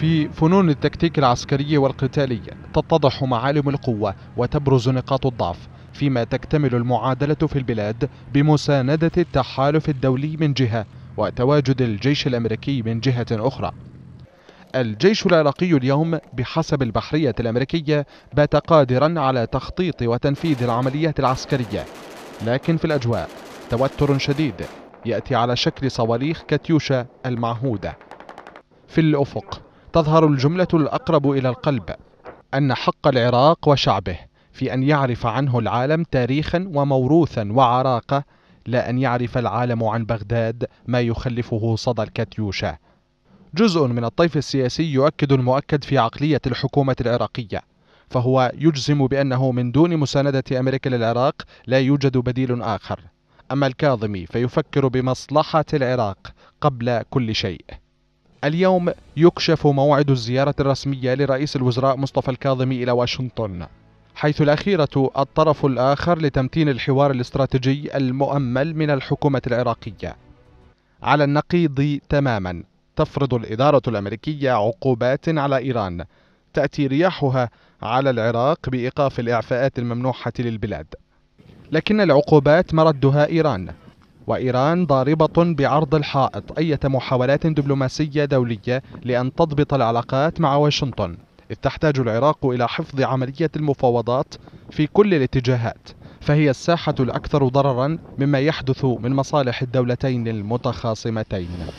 في فنون التكتيك العسكري والقتالي تتضح معالم القوة وتبرز نقاط الضعف فيما تكتمل المعادلة في البلاد بمساندة التحالف الدولي من جهة وتواجد الجيش الأمريكي من جهة أخرى الجيش العراقي اليوم بحسب البحرية الأمريكية بات قادرا على تخطيط وتنفيذ العمليات العسكرية لكن في الأجواء توتر شديد يأتي على شكل صواريخ كاتيوشا المعهودة في الأفق تظهر الجملة الأقرب إلى القلب أن حق العراق وشعبه في أن يعرف عنه العالم تاريخا وموروثا وعراقة لا أن يعرف العالم عن بغداد ما يخلفه صدى الكاتيوشا جزء من الطيف السياسي يؤكد المؤكد في عقلية الحكومة العراقية فهو يجزم بأنه من دون مساندة أمريكا للعراق لا يوجد بديل آخر أما الكاظمي فيفكر بمصلحة العراق قبل كل شيء اليوم يكشف موعد الزيارة الرسمية لرئيس الوزراء مصطفى الكاظمي إلى واشنطن حيث الأخيرة الطرف الآخر لتمتين الحوار الاستراتيجي المؤمل من الحكومة العراقية على النقيض تماما تفرض الإدارة الأمريكية عقوبات على إيران تأتي رياحها على العراق بإيقاف الإعفاءات الممنوحة للبلاد لكن العقوبات مردها إيران وإيران ضاربة بعرض الحائط أية محاولات دبلوماسية دولية لأن تضبط العلاقات مع واشنطن إذ تحتاج العراق إلى حفظ عملية المفاوضات في كل الاتجاهات فهي الساحة الأكثر ضررا مما يحدث من مصالح الدولتين المتخاصمتين